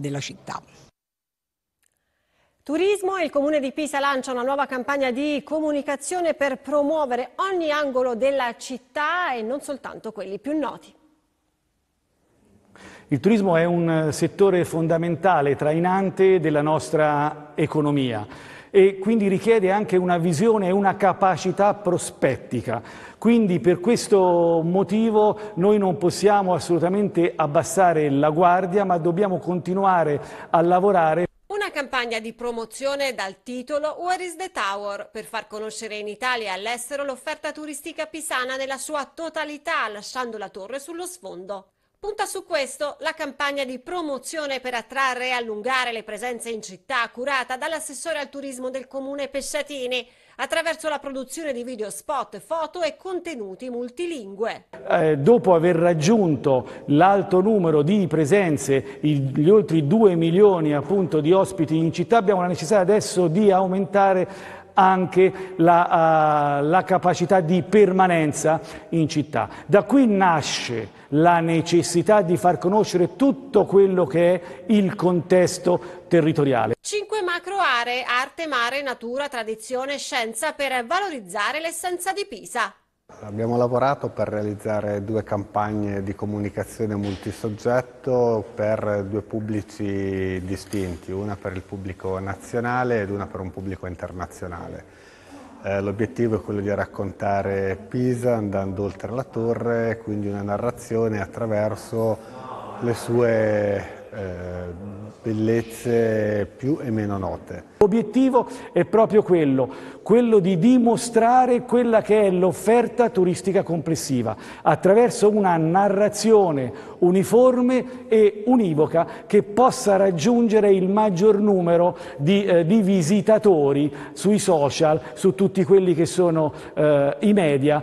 della città. Turismo e il Comune di Pisa lancia una nuova campagna di comunicazione per promuovere ogni angolo della città e non soltanto quelli più noti. Il turismo è un settore fondamentale, trainante della nostra economia e quindi richiede anche una visione e una capacità prospettica. Quindi per questo motivo noi non possiamo assolutamente abbassare la guardia, ma dobbiamo continuare a lavorare. Una campagna di promozione dal titolo Where is the Tower per far conoscere in Italia e all'estero l'offerta turistica pisana nella sua totalità, lasciando la torre sullo sfondo. Punta su questo la campagna di promozione per attrarre e allungare le presenze in città curata dall'assessore al turismo del comune Pesciatini attraverso la produzione di video spot, foto e contenuti multilingue. Eh, dopo aver raggiunto l'alto numero di presenze, gli oltre 2 milioni appunto, di ospiti in città, abbiamo la necessità adesso di aumentare anche la, uh, la, capacità di permanenza in città. Da qui nasce la necessità di far conoscere tutto quello che è il contesto territoriale. Cinque macro aree, arte, mare, natura, tradizione, scienza per valorizzare l'essenza di Pisa. Abbiamo lavorato per realizzare due campagne di comunicazione multisoggetto per due pubblici distinti, una per il pubblico nazionale ed una per un pubblico internazionale. Eh, l'obiettivo è quello di raccontare Pisa andando oltre la torre, quindi una narrazione attraverso le sue eh, bellezze più e meno note. L'obiettivo è proprio quello, quello di dimostrare quella che è l'offerta turistica complessiva attraverso una narrazione uniforme e univoca che possa raggiungere il maggior numero di, eh, di visitatori sui social, su tutti quelli che sono eh, i media.